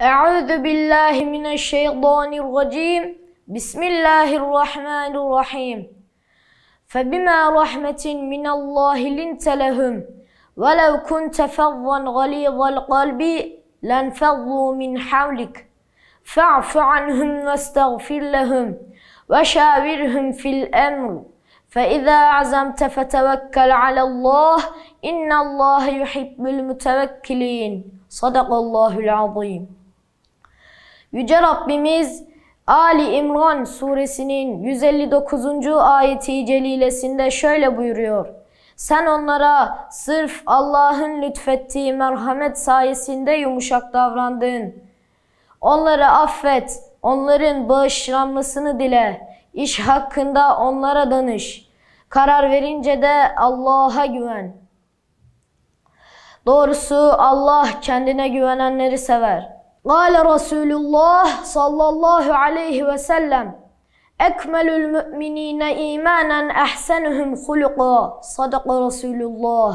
أعوذ بالله من الشيطان الرجيم بسم الله الرحمن الرحيم فبما رحمة من الله لنت لهم ولو كنت فظا غليظ القلب لانفضوا من حولك فاعف عنهم واستغفر لهم وشاورهم في الأمر فإذا عزمت فتوكل على الله إن الله يحب المتوكلين صدق الله العظيم Yüce Rabbimiz Ali İmran suresinin 159. ayeti celilesinde şöyle buyuruyor. Sen onlara sırf Allah'ın lütfettiği merhamet sayesinde yumuşak davrandın. Onları affet, onların bağışlanmasını dile. İş hakkında onlara danış. Karar verince de Allah'a güven. Doğrusu Allah kendine güvenenleri sever. قال رسول الله صلى الله عليه وسلم أكمل المؤمنين إيمانا أحسنهم خلقا صدق رسول الله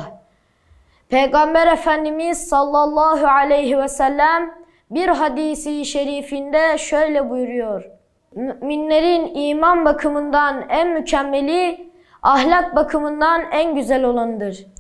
Peygamber Efendimiz sallallahu aleyhi ve sellem bir hadisi şerifinde şöyle buyuruyor. Müminlerin iman bakımından en mükemmeli, ahlak bakımından en güzel olanıdır.